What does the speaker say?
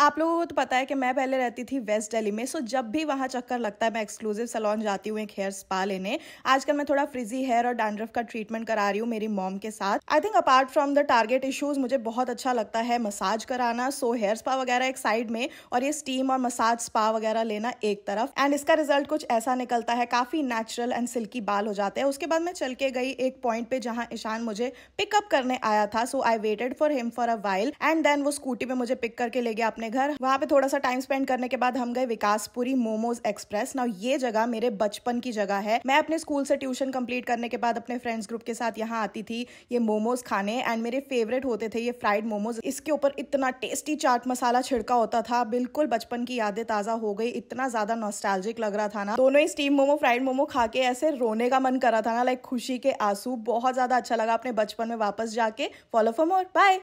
आप लोगों को तो पता है कि मैं पहले रहती थी वेस्ट दिल्ली में सो जब भी वहाँ चक्कर लगता है मैं एक्सक्लूसिव सलॉन जाती हूँ एक हेयर स्पा लेने आजकल मैं थोड़ा फ्रिजी हेयर और डैंड्रफ का ट्रीटमेंट करा रही हूँ मेरी मॉम के साथ I think apart from the target issues मुझे बहुत अच्छा लगता है मसाज कराना सो हेयर स्पा वगैरह एक साइड में और ये स्टीम और मसाज स्पा वगैरह लेना एक तरफ एंड इसका रिजल्ट कुछ ऐसा निकलता है काफी नेचुरल एंड सिल्की बाल हो जाते हैं उसके बाद मैं चल के गई एक पॉइंट पे जहाँ ईशान मुझे पिकअप करने आया था so I waited for him for a while and then वो स्कूटी में मुझे पिक करके ले गया अपने अपने घर वहाँ पे थोड़ा सा टाइम स्पेंड करने के बाद हम गए विकासपुरी मोमोज एक्सप्रेस ना ये जगह मेरे बचपन की जगह है मैं अपने स्कूल से ट्यूशन कंप्लीट करने के बाद अपने फ्रेंड्स ग्रुप के साथ यहाँ आती थी ये मोमोज खाने एंड मेरे फेवरेट होते थे ये फ्राइड मोमोज इसके ऊपर इतना टेस्टी चाट मसाला छिड़का होता था बिल्कुल बचपन की यादें ताजा हो गई इतना ज्यादा नॉस्टैल्जिक लग रहा था ना दोनों ही स्टीम मोमो फ्राइड मोमो खा के ऐसे रोने का मन कर रहा था ना लाइक खुशी के आंसू बहुत ज्यादा अच्छा लगा अपने बचपन में वापस जाके फॉलो फॉर मोर बाय